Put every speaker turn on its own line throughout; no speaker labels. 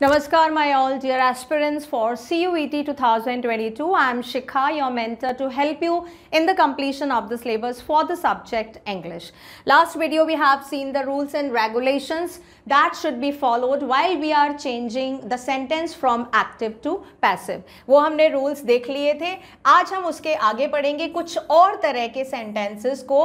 Namaskar, my all dear aspirants for CUET 2022. I am Shikha, your mentor, to help you in the completion of the syllabus for the subject English. Last video, we have seen the rules and regulations that should be followed while we are changing the sentence from active to passive. वो हमने rules देख लिए थे आज हम उसके आगे पढ़ेंगे कुछ और तरह के sentences को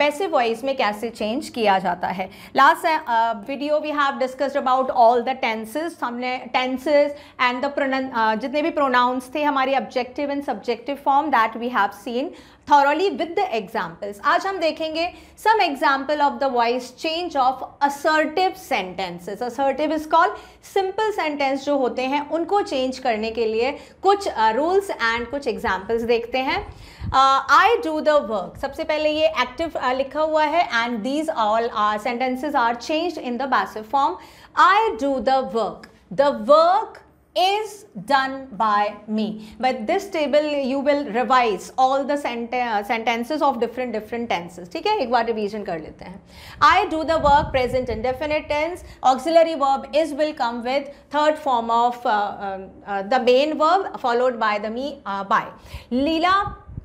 passive voice में कैसे change किया जाता है Last uh, video, we have discussed about all the tenses हमने टेंसेज एंड द जितने भी प्रोनाउंस थे हमारे objective and subjective form that we have seen thoroughly with the examples आज हम देखेंगे some example of the voice change of assertive sentences assertive is called simple sentence जो होते हैं उनको चेंज करने के लिए कुछ रूल्स uh, एंड कुछ एग्जाम्पल्स देखते हैं आई डू द वर्क सबसे पहले ये एक्टिव uh, लिखा हुआ है and these all sentences are change in the passive form I do the work. The work is done by me. But this table you will revise all the sent sentences of different different tenses. Okay, एक बार revision कर लेते हैं I do the work present indefinite tense. Auxiliary verb is will come with third form of uh, uh, uh the main verb followed by the me uh, by. Leela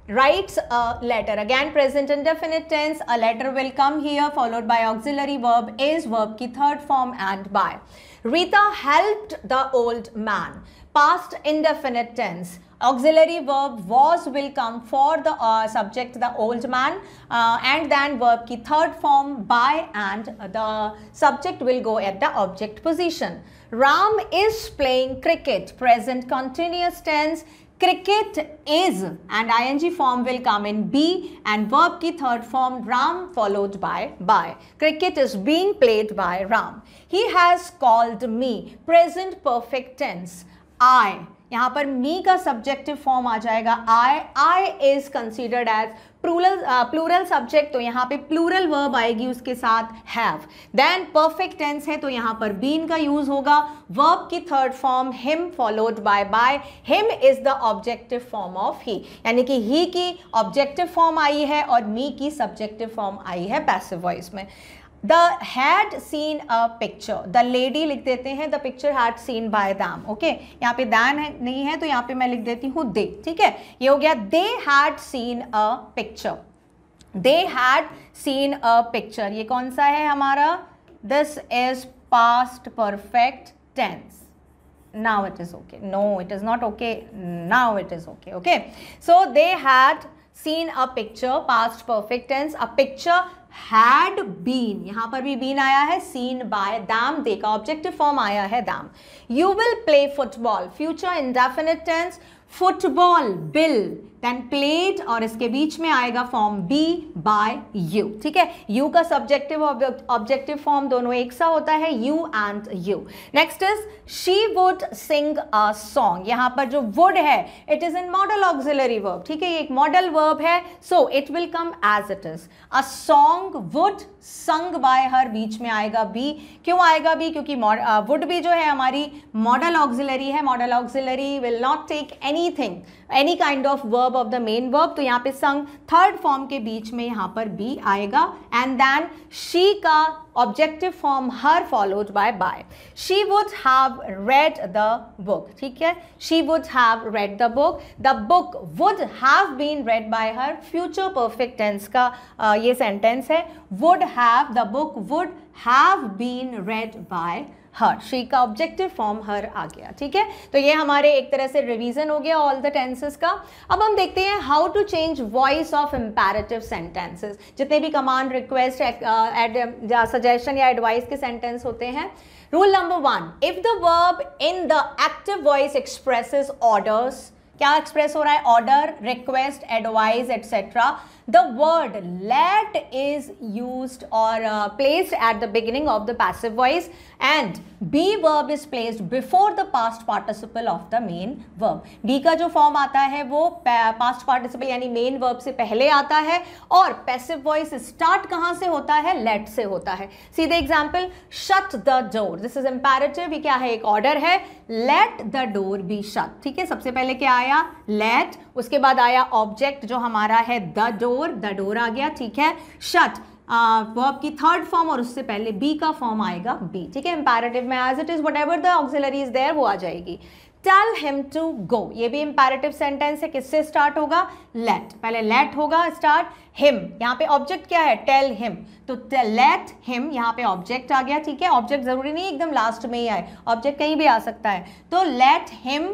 writes a letter. Again, present indefinite tense, a letter will come here followed by auxiliary verb is, verb ki third form and by. Rita helped the old man. Past indefinite tense. Auxiliary verb was will come for the uh, subject the old man uh, and then verb ki third form by and the subject will go at the object position. Ram is playing cricket. Present continuous tense. Cricket is and ing form will come in be and verb ki third form Ram followed by by. Cricket is being played by Ram. He has called me. Present perfect tense. I यहां पर मी का subjective form आ जाएगा I I is considered as plural plural subject तो यहाँ पे plural verb आएगी उसके साथ हैव देन परफेक्ट टेंस है तो यहाँ पर बीन का यूज होगा वर्ब की third form him followed by by him is the objective form of he यानी कि ही की ऑब्जेक्टिव फॉर्म आई है और मी की सब्जेक्टिव फॉर्म आई है पैसिव वॉइस में they had seen a picture the lady लिख देते हैं the picture had seen by them okay यहाँ पे दान है, नहीं है तो यहाँ पे मैं लिख देती हूँ दे ठीक है ये हो गया they had seen a picture they had seen a picture ये कौन सा है हमारा this is past perfect tense now it is okay no it is not okay now it is okay okay so they had seen a picture past perfect tense a picture had been यहां पर भी been आया है scene by दाम देखा objective form आया है them you will play football future indefinite tense football will then played और इसके बीच में आएगा फॉर्म बी बाय यू ठीक है यू का सब्जेक्टिव और ऑब्जेक्टिव फॉर्म दोनों एक सा होता है you and you next is she would sing a song यहां पर जो वुड है it is in modal auxiliary verb ठीक है ये एक मॉडल वर्ब है so it will come as it is a song would sung by her बीच में आएगा बी क्यों आएगा बी क्योंकि वुड uh, भी जो है हमारी मॉडल ऑक्सिलरी है modal auxiliary will not take anything any kind of verb of the main verb तो यहाँ पे संग थर्ड फॉर्म के बीच में यहाँ पर बी आएगा एंड देन शी का objective form her followed by by she would have read the book ठीक है she would have read the book the book would have been read by her future perfect tense का ये sentence है would have the book would have been read by her she का objective form her आ गया ठीक है तो ये हमारे एक तरह से रिवीजन हो गया ऑल द टेंसेस का अब हम देखते हैं how to change voice of imperative sentences जितने भी कमांड रिक्वेस्ट सजेशन या एडवाइस के सेंटेंस होते हैं rule number one if the verb in the active voice expresses orders क्या एक्सप्रेस हो रहा है order request advice etcetera the word let is use और placed at the beginning of the passive voice and be verb is place before the past participle of the main verb B का जो form आता है वो past participle यानी main verb से पहले आता है और पैसिव वॉइस स्टार्ट कहां से होता है लेट से होता है सीधे example shut the door this is imperative क्या है एक ऑर्डर है let the door be shut ठीक है सबसे पहले क्या आया लेट उसके बाद आया ऑब्जेक्ट जो हमारा है द डोर द डोर आ गया ठीक है शट वर्ब की थर्ड फॉर्म और उससे पहले बी का फॉर्म आएगा बी ठीक है इंपेरेटिव में as it is whatever the auxiliary is there वो आ जाएगी टेल हिम टू गो ये भी इंपेरेटिव सेंटेंस है किससे स्टार्ट होगा लेट पहले लेट होगा स्टार्ट हिम यहाँ पे ऑब्जेक्ट क्या है टेल हिम तो लेट हिम यहाँ पे ऑब्जेक्ट आ गया ठीक है ऑब्जेक्ट जरूरी नहीं एकदम लास्ट में ही आए ऑब्जेक्ट कहीं भी आ सकता है तो लेट हिम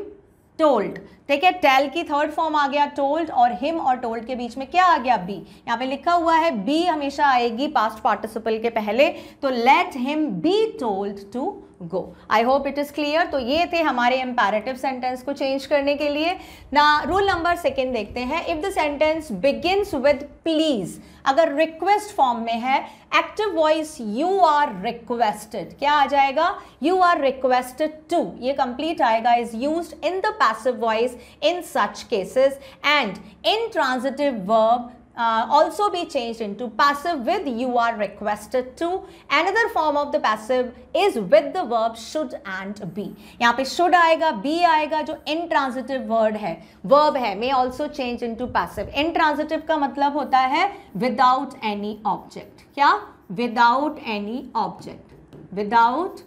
टोल्ड ठीक है टेल की थर्ड फॉर्म आ गया टोल्ड और हिम और टोल्ड के बीच में क्या आ गया बी यहाँ पे लिखा हुआ है बी हमेशा आएगी पास्ट पार्टिसिपल के पहले तो let him be told to go I hope it is clear तो ये थे हमारे इंपेरेटिव सेंटेंस को चेंज करने के लिए ना रूल नंबर सेकेंड देखते हैं if the sentence begins with please अगर रिक्वेस्ट फॉर्म में है active voice you are requested क्या आ जाएगा यू आर रिक्वेस्टेड टू ये कंप्लीट आएगा is use in the passive voice in such cases and intransitive verb uh, also be changed into passive with you are requested to. Another form of the passive is with the verb should and be. yahan pe should aayega be aayega jo intransitive word hai verb hai may also change into passive. Intransitive ka matlab hota hai without any object. kya Without any object. Without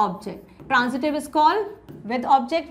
object. Transitive is call with object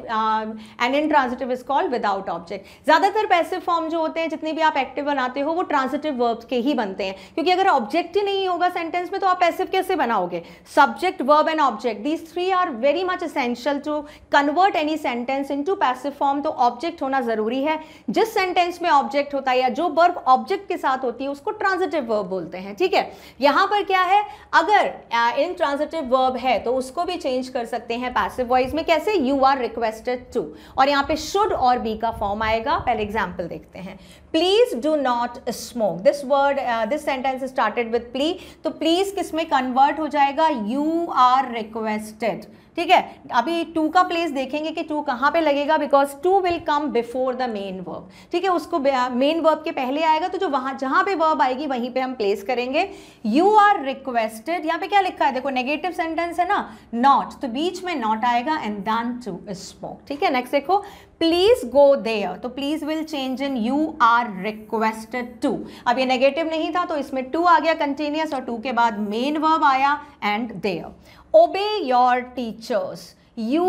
and intransitive is call without object ज़्यादातर passive form जो होते हैं जितने भी आप active बनाते हो वो ट्रांजिटिव वर्ब के ही बनते हैं क्योंकि अगर ऑब्जेक्ट ही नहीं होगा सेंटेंस में तो आप पैसिव कैसे बनाओगे subject verb and object these three are very much essential to convert any sentence into passive form तो ऑब्जेक्ट होना ज़रूरी है जिस सेंटेंस में ऑब्जेक्ट होता है या जो वर्ब ऑब्जेक्ट के साथ होती है उसको ट्रांजिटिव वर्ब बोलते हैं ठीक है यहां पर क्या है अगर इन ट्रांजिटिव वर्ब है तो उसको भी चेंज कर सकते सकते हैं पैसिव वॉइस में कैसे यू आर रिक्वेस्टेड टू और यहाँ पे शुड और बी का फॉर्म आएगा पहले एग्जाम्पल देखते हैं please do not smoke this word this sentence started with plea तो प्लीज किस में कन्वर्ट हो जाएगा यू आर रिक्वेस्टेड ठीक है अभी टू का प्लेस देखेंगे कि टू कहाँ पे लगेगा because to will come before the main verb ठीक है उसको मेन uh, वर्ब के पहले आएगा तो जो वहाँ जहाँ पे वर्ब आएगी वहीं पे हम प्लेस करेंगे यू आर रिक्वेस्टेड यहाँ पे क्या लिखा है देखो नेगेटिव सेंटेंस है ना नॉट तो बीच में नॉट आएगा एंड दान टू स्मोक ठीक है नेक्स्ट देखो प्लीज गो देयर तो please will change in you are requested to अब ये नेगेटिव नहीं था तो इसमें टू आ गया कंटिन्यूस और टू के बाद मेन वर्ब आया and there obey your teachers you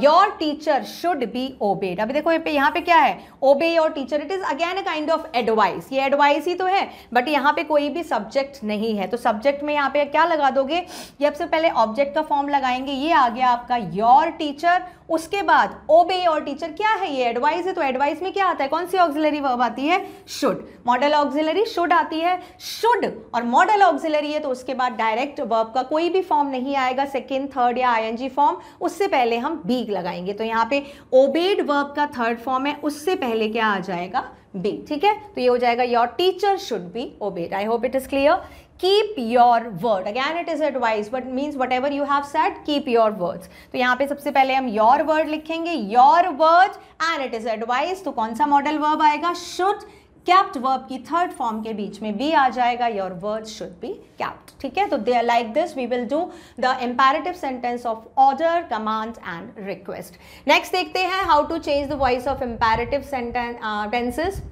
your teacher should be obeyed अभी देखो पे यहाँ पे क्या है obey your teacher it is again a kind of advice ये एडवाइस ही तो है बट यहाँ पे कोई भी सब्जेक्ट नहीं है तो सब्जेक्ट में यहाँ पे क्या लगा दोगे ये सबसे पहले ऑब्जेक्ट का फॉर्म लगाएंगे ये आ गया आपका योर टीचर उसके बाद ओबे और टीचर क्या है ये एडवाइस है तो एडवाइस में क्या आता है कौन सी ऑक्सिलरी वर्ब आती है शुड मॉडल ऑक्सिलरी शुड आती है शुड और मॉडल ऑक्सिलरी है तो उसके बाद डायरेक्ट वर्ब का कोई भी फॉर्म नहीं आएगा सेकेंड थर्ड या आई फॉर्म उससे पहले हम बीग लगाएंगे तो यहाँ पे ओबेड वर्ब का थर्ड फॉर्म है उससे पहले क्या आ जाएगा बी ठीक है तो ये हो जाएगा your teacher should be obeyed I hope it is clear keep your word again it is advice but means whatever you have set keep your words तो यहाँ पे सबसे पहले हम योर वर्ड लिखेंगे your word and it is advice तो कौन सा मॉडल वर्ब आएगा शुड कैप्ट वर्ब की थर्ड फॉर्म के बीच में बी आ जाएगा your word should be kept ठीक है तो they like this we will do the imperative sentence of order command and request next देखते हैं how to change the voice of imperative sentences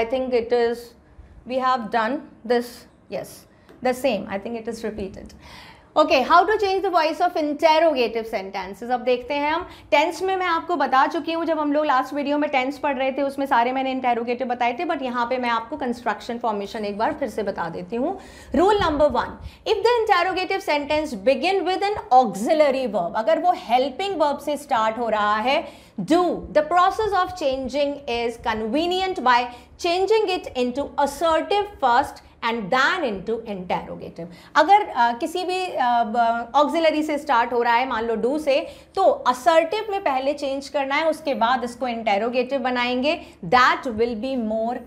I think it is we have done this Yes, the same. I think it is repeated. Okay how to change the voice of interrogative sentences अब देखते हैं हम tense में मैं आपको बता चुकी हूँ जब हम लोग लास्ट वीडियो में टेंस पढ़ रहे थे उसमें सारे मैंने इंटेरोगेटिव बताए थे बट यहाँ पे मैं आपको कंस्ट्रक्शन फॉर्मेशन एक बार फिर से बता देती हूँ rule number one if the interrogative sentence begin with an auxiliary verb अगर वो हेल्पिंग वर्ब से स्टार्ट हो रहा है do the process of changing is convenient by changing it into assertive first and then into interrogative अगर uh, किसी भी auxiliary से स्टार्ट हो रहा है मान लो डू से तो असर्टिव में पहले चेंज करना है उसके बाद इसको इंटेरोगेटिव बनाएंगे that will be more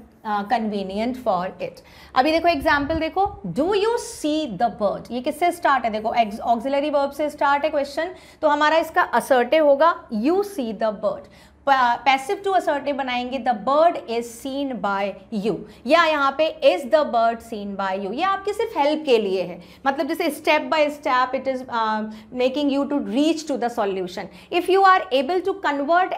convenient for it अभी देखो एग्जाम्पल देखो do you see the bird ये किससे स्टार्ट है देखो ऑक्सिलरी वर्ब से स्टार्ट है क्वेश्चन तो हमारा इसका असर्टिव होगा you see the bird passive to assertive बनाएंगे the bird is seen by you या यहाँ पे is the bird seen by you ये आपकी सिर्फ हेल्प के लिए है मतलब जैसे step by step it is making you to reach to the solution if you are able to convert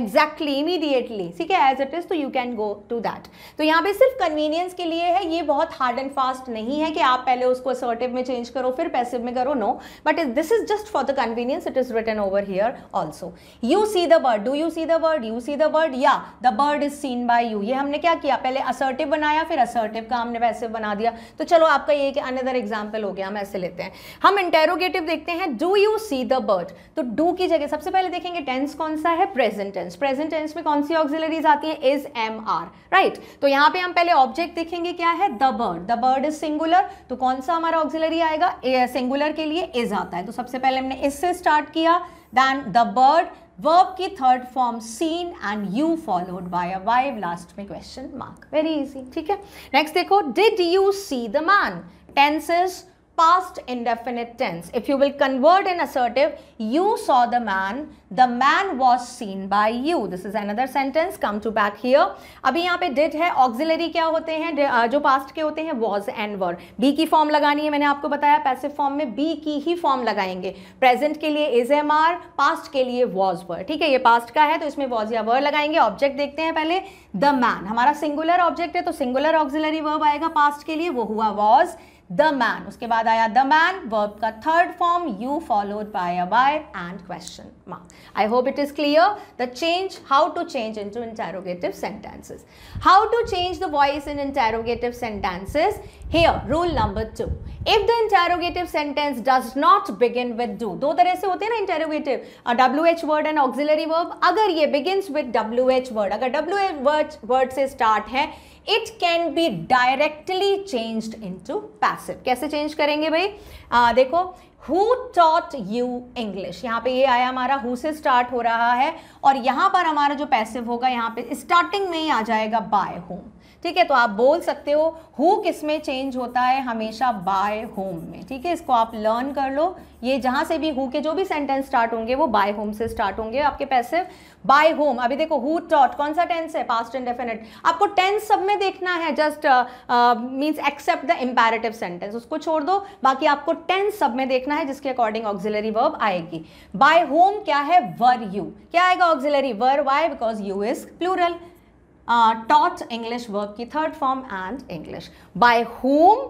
exactly immediately ठीक है एज इट इज तो you can go to that तो यहाँ पे सिर्फ कन्वीनियंस के लिए है ये बहुत हार्ड एंड फास्ट नहीं है कि आप पहले उसको असर्टिव में चेंज करो फिर पैसिव में करो no but this is just for the convenience it is written over here also you see the bird do you see see the word you see the word या the bird is seen by you ये हमने क्या किया पहले assertive बनाया फिर assertive का हमने वैसे बना दिया तो चलो आपका ये कि अनदर एग्जाम्पल हो गया हम ऐसे लेते हैं हम इंटेरोगेटिव देखते हैं do you see the bird तो डू की जगह सबसे पहले देखेंगे टेंस कौन सा है प्रेजेंट टेंस प्रेजेंट टेंस में कौन सी ऑक्सिलरीज आती है इज एम आर राइट तो यहाँ पे हम पहले ऑब्जेक्ट देखेंगे क्या है the bird the bird is singular तो कौन सा हमारा ऑक्सिलरी आएगा सिंगुलर के लिए इज आता है तो सबसे पहले हमने इससे स्टार्ट किया देन द बर्ड वर्ब की third form seen and you followed by a वाइव लास्ट में क्वेश्चन मार्क वेरी इजी ठीक है नेक्स्ट देखो did you see the man tenses past indefinite tense. If you will convert in assertive, you saw the man, the man was seen by you. This is another sentence. Come to back here. abhi yahan pe did hai auxiliary kya hote hain jo past ke hote hain was and were. be ki form lagani hai maine aapko bataya passive form mein be ki hi form lagayenge Present ke liye is am are, past ke liye was were. theek hai ye past ka hai to isme was ya were lagayenge Object dekhte hain pehle the man. hamara singular object hai to singular auxiliary verb aayega past ke liye wo hua was. The man उसके बाद आया the man verb का third form you followed by a by and question mark I hope it is clear the change how to change into interrogative sentences how to change the voice in interrogative sentences here rule number two if the interrogative sentence does not begin with do दो तरह से होते हैं ना interrogative W H word and auxiliary verb अगर ये begin with W H word अगर W H word word से स्टार्ट है it can be directly changed into passive कैसे चेंज करेंगे भाई आ, देखो हु टॉट यू इंग्लिश यहाँ पे ये आया हमारा हु से स्टार्ट हो रहा है और यहाँ पर हमारा जो पैसिव होगा यहाँ पे स्टार्टिंग में ही आ जाएगा बाय होम ठीक है तो आप बोल सकते हो हु किस में चेंज होता है हमेशा बाय होम में ठीक है इसको आप लर्न कर लो ये जहां से भी हु के जो भी सेंटेंस स्टार्ट होंगे वो बाय होम से स्टार्ट होंगे आपके पैसे बाय होम अभी देखो हु टॉट कौन सा टेंस है पास्ट इंडेफिनेट आपको टेंस सब में देखना है just means except the imperative sentence उसको छोड़ दो बाकी आपको टेंस सब में देखना है जिसके अकॉर्डिंग ऑक्सिलरी वर्ब आएगी बाय होम क्या है वर यू क्या आएगा auxiliary were why because you is plural taught English verb की third form and English by whom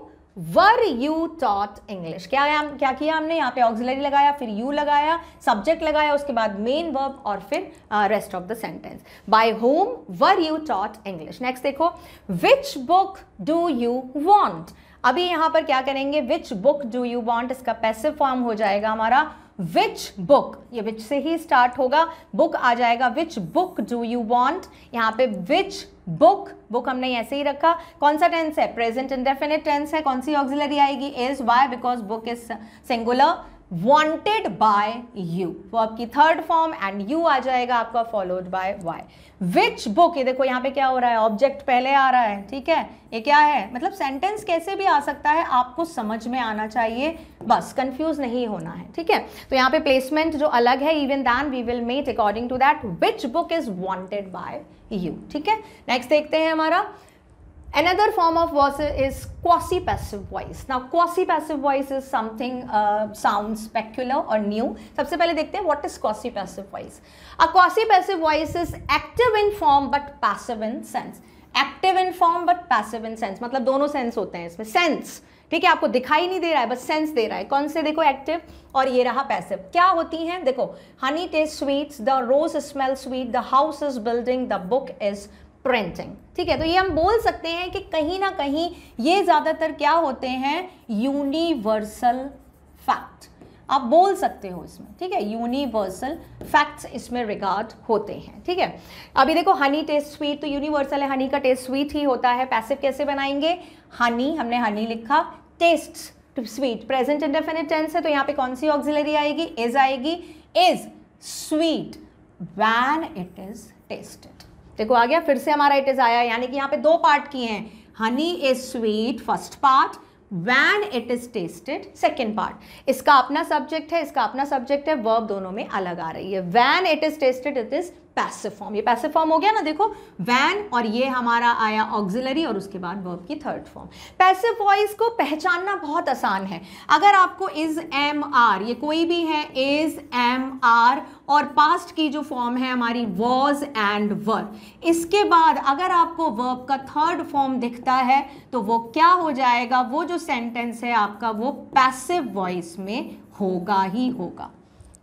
were you taught English क्या क्या किया हमने यहाँ पे ऑक्सिलरी लगाया फिर यू लगाया सब्जेक्ट लगाया उसके बाद मेन वर्ब और फिर rest of the sentence by whom were you taught English next देखो which book do you want अभी यहां पर क्या करेंगे which book do you want इसका पैसिव फॉर्म हो जाएगा हमारा विच बुक ये विच से ही स्टार्ट होगा बुक आ जाएगा which book do you want यहाँ पे विच बुक बुक हमने ऐसे ही रखा कौन सा टेंस है प्रेजेंट इंडेफिनेट टेंस है कौन सी ऑक्सिलरी आएगी is why because book is singular wanted by you वो आपकी थर्ड फॉर्म एंड यू आ जाएगा आपका followed by why which book ये देखो यहाँ पे क्या हो रहा है ऑब्जेक्ट पहले आ रहा है ठीक है ये क्या है मतलब सेंटेंस कैसे भी आ सकता है आपको समझ में आना चाहिए बस कंफ्यूज नहीं होना है ठीक है तो यहाँ पे प्लेसमेंट जो अलग है even then we will met according to that which book is wanted by you ठीक है नेक्स्ट देखते हैं हमारा another form of voice is quasi passive voice now quasi passive voice is something uh, sounds peculiar or new सबसे पहले देखते हैं what is quasi passive voice a quasi passive voice is active in form but passive in sense active in form but passive in sense मतलब दोनों sense होते हैं इसमें sense ठीक है आपको दिखाई नहीं दे रहा है बस सेंस दे रहा है कौन से देखो एक्टिव और ये रहा पैसिव क्या होती हैं देखो honey taste sweet the rose smell sweet the house is building the book is printing ठीक है तो ये हम बोल सकते हैं कि कहीं ना कहीं ये ज़्यादातर क्या होते हैं यूनिवर्सल फैक्ट आप बोल सकते हो इसमें ठीक है यूनिवर्सल फैक्ट्स इसमें रिगार्ड होते हैं ठीक है अभी देखो हनी टेस्ट स्वीट तो यूनिवर्सल है हनी का टेस्ट स्वीट ही होता है पैसिव कैसे बनाएंगे हनी हमने हनी लिखा taste sweet present indefinite tense है तो यहाँ पे कौन सी ऑक्सिलरी आएगी इज आएगी is sweet when it is tested देखो आ गया फिर से हमारा इट इज आया यानी कि यहाँ पे दो पार्ट किए हैं honey is sweet first part when it is tested second part इसका अपना सब्जेक्ट है इसका अपना सब्जेक्ट है वर्ब दोनों में अलग आ रही है when it is tested it is passive form ये पैसिव फॉर्म हो गया ना देखो वैन और ये हमारा आया ऑक्सिलरी और उसके बाद वर्ब की थर्ड फॉर्म पैसिव वॉइस को पहचानना बहुत आसान है अगर आपको इज़ एम आर ये कोई भी है इज़ एम आर और पास्ट की जो फॉर्म है हमारी वॉज एंड वर्ब इसके बाद अगर आपको वर्ब का थर्ड फॉर्म दिखता है तो वो क्या हो जाएगा वो जो सेंटेंस है आपका वो पैसिव वॉइस में होगा ही होगा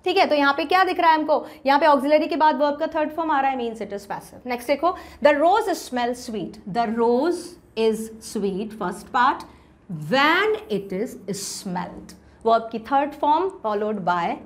ठीक है तो यहाँ पे क्या दिख रहा है हमको यहाँ पे ऑक्सिलरी के बाद वर्ब का थर्ड फॉर्म आ रहा है means it is passive next देखो the rose smell sweet the rose is sweet first part when it is smelled verb की third form followed by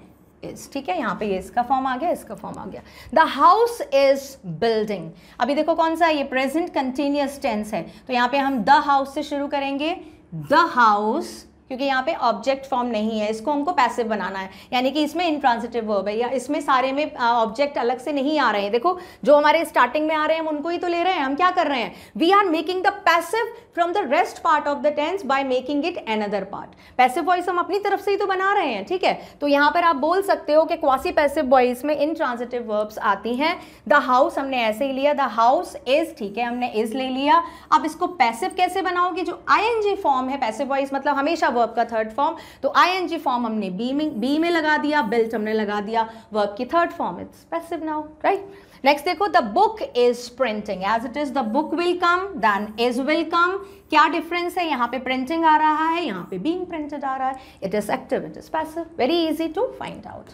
is ठीक है यहाँ पे ये इसका फॉर्म आ गया इसका फॉर्म आ गया द हाउस इज बिल्डिंग अभी देखो कौन सा ये प्रेजेंट कंटिन्यूस टेंस है तो यहाँ पे हम द हाउस से शुरू करेंगे द हाउस क्योंकि यहाँ पे ऑब्जेक्ट फॉर्म नहीं है इसको हमको पैसिव बनाना है यानी कि इसमें इंट्रांसिटिव वर्ब है या इसमें सारे में ऑब्जेक्ट अलग से नहीं आ रहे हैं देखो जो हमारे स्टार्टिंग में आ रहे हैं हम उनको ही तो ले रहे हैं हम क्या कर रहे हैं we are making the passive from the rest part of the tense by making it another part passive voice हम अपनी तरफ से ही तो बना रहे हैं ठीक है तो यहाँ पर आप बोल सकते हो कि क्वासी पैसिव वॉइस में इंट्रांसिटिव वर्ब्स आती हैं द हाउस हमने ऐसे ही लिया द हाउस इज ठीक है हमने इज ले लिया अब इसको पैसिव कैसे बनाओगे जो आई फॉर्म है पैसिव वॉइस मतलब हमेशा वर्ब का थर्ड फॉर्म तो आई एन जी फॉर्म हमने बी में बी में लगा दिया बिल्ट हमने लगा दिया वर्ब की third form it's passive now right next देखो the book is printing as it is the book will come then is will come क्या डिफरेंस है यहाँ पे प्रिंटिंग आ रहा है यहाँ पे बीइंग प्रिंटेड आ रहा है it is active it is passive very easy to find out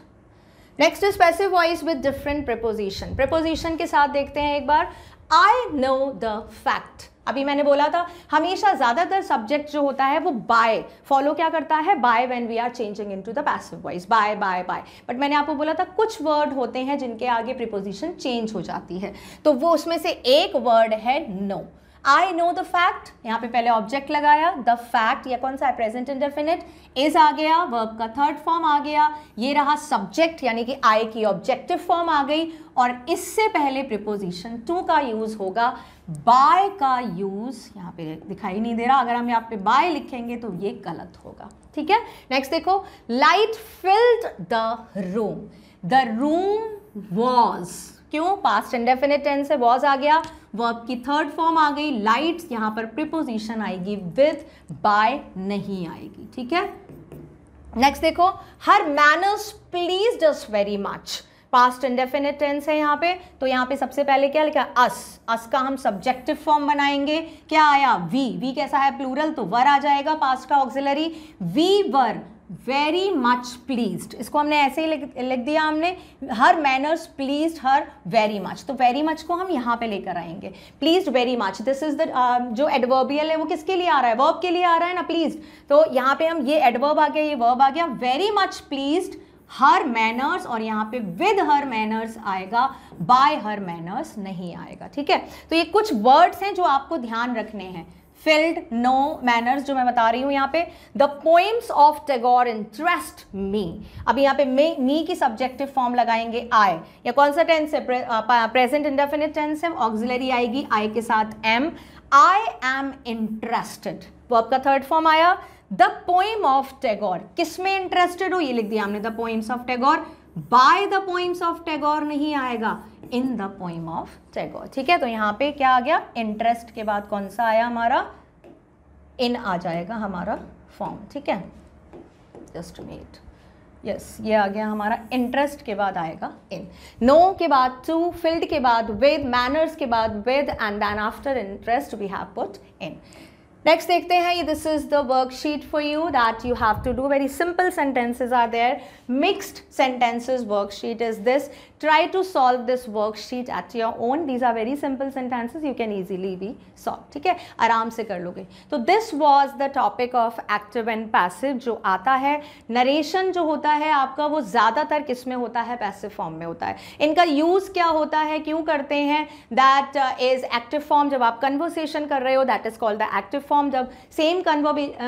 next is passive voice with different preposition preposition के साथ देखते हैं एक बार आई नो द फैक्ट अभी मैंने बोला था हमेशा ज़्यादातर सब्जेक्ट जो होता है वो बाय फॉलो क्या करता है by when we are changing into the passive voice by by by but मैंने आपको बोला था कुछ वर्ड होते हैं जिनके आगे प्रिपोजिशन चेंज हो जाती है तो वो उसमें से एक वर्ड है no no. I know the fact यहाँ पे पहले ऑब्जेक्ट लगाया द फैक्ट या कौन सा है प्रेजेंट इंडेफिनिट इज आ गया वर्ब का थर्ड फॉर्म आ गया ये रहा सब्जेक्ट यानी कि आई की ऑब्जेक्टिव फॉर्म आ गई और इससे पहले प्रिपोजिशन टू का यूज़ होगा बाय का यूज़ यहाँ पे दिखाई नहीं दे रहा अगर हम यहाँ पे बाय लिखेंगे तो ये गलत होगा ठीक है नेक्स्ट देखो light filled the room the room was क्यों पास्ट इंडेफिनेट टेंस है वॉज आ गया वर्ब की थर्ड फॉर्म आ गई लाइट यहां पर प्रिपोजिशन आएगी विद बाय नहीं आएगी ठीक है नेक्स्ट देखो her manners please us very much past indefinite tense है यहाँ पे तो यहाँ पे सबसे पहले क्या लिखा अस अस का हम सब्जेक्टिव फॉर्म बनाएंगे क्या आया वी वी कैसा है प्लूरल तो वर आ जाएगा पास्ट का auxiliary we were very much pleased इसको हमने ऐसे ही लिख दिया हमने her manners please her very much तो वेरी मच को हम यहाँ पे लेकर आएंगे please very much this is the जो एडवर्बियल है वो किसके लिए आ रहा है वर्ब के लिए आ रहा है ना प्लीज तो यहाँ पे हम ये एडवर्ब आ गया ये वर्ब आ गया very much please her manners और यहाँ पे विद हर मैनर्स आएगा बाय हर मैनर्स नहीं आएगा ठीक है तो ये कुछ वर्ड्स हैं जो आपको ध्यान रखने हैं फिल्ड नो मैनर्स जो मैं बता रही हूँ यहाँ पे the poems of Tagore interest me अब यहाँ पे मे मी की सब्जेक्टिव फॉर्म लगाएंगे आई या कौन सा टेंस है प्रेजेंट इंडेफिनिट टेंस है ऑक्सिलरी आएगी आई के साथ एम आई एम इंटरेस्टेड वो आपका थर्ड फॉर्म आया द पोइम ऑफ टेगोर किस में इंटरेस्टेड हो ये लिख दिया हमने the poems of Tagore by the poems of Tagore नहीं आएगा in the poem of Tagore ठीक है तो यहाँ पे क्या आ गया इंटरेस्ट के बाद कौन सा आया हमारा इन आ जाएगा हमारा फॉर्म ठीक है जस्ट मेट यस ये आ गया हमारा इंटरेस्ट के बाद आएगा इन नो no के बाद टू फील्ड के बाद विद मैनर्स के बाद with and then after interest we have put in next देखते हैं ये this is the worksheet for you that you have to do very simple sentences are there mixed sentences worksheet is this try to solve this worksheet at your own these are very simple sentences you can easily be solve ठीक है आराम से कर लोगे तो this was the topic of active and passive जो आता है नरेशन जो होता है आपका वो ज़्यादातर किस में होता है पैसिव फॉर्म में होता है इनका यूज़ क्या होता है क्यों करते हैं दैट इज एक्टिव फॉर्म जब आप कन्वर्सेशन कर रहे हो that is called the active form platform जब सेम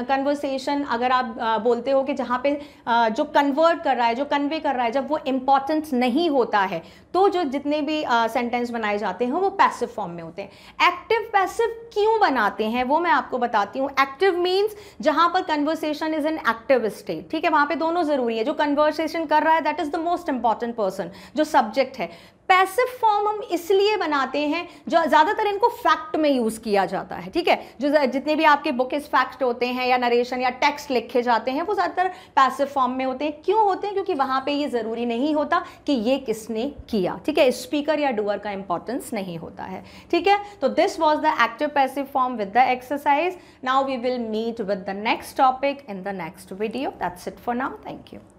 कन्वर्सेशन अगर आप uh, बोलते हो कि जहाँ पे uh, जो कन्वर्ट कर रहा है जो कन्वे कर रहा है जब वो इम्पॉर्टेंट नहीं होता है तो जो जितने भी सेंटेंस uh, बनाए जाते हैं वो पैसिव फॉर्म में होते हैं एक्टिव पैसिव क्यों बनाते हैं वो मैं आपको बताती हूँ एक्टिव मीन्स जहाँ पर conversation is an active state ठीक है वहाँ पे दोनों ज़रूरी है जो कन्वर्सेशन कर रहा है that is the most important person जो सब्जेक्ट है पैसिव फॉर्म हम इसलिए बनाते हैं जो ज़्यादातर इनको फैक्ट में यूज़ किया जाता है ठीक है जो जितने भी आपके बुक इस फैक्ट होते हैं या नरेशन या टेक्स्ट लिखे जाते हैं वो ज़्यादातर पैसिव फॉर्म में होते हैं क्यों होते हैं क्योंकि वहाँ पे ये ज़रूरी नहीं होता कि ये किसने किया ठीक है स्पीकर या डूअर का इंपॉर्टेंस नहीं होता है ठीक है तो this was the active passive form with the exercise now we will meet with the next topic in the next video that's it for now thank you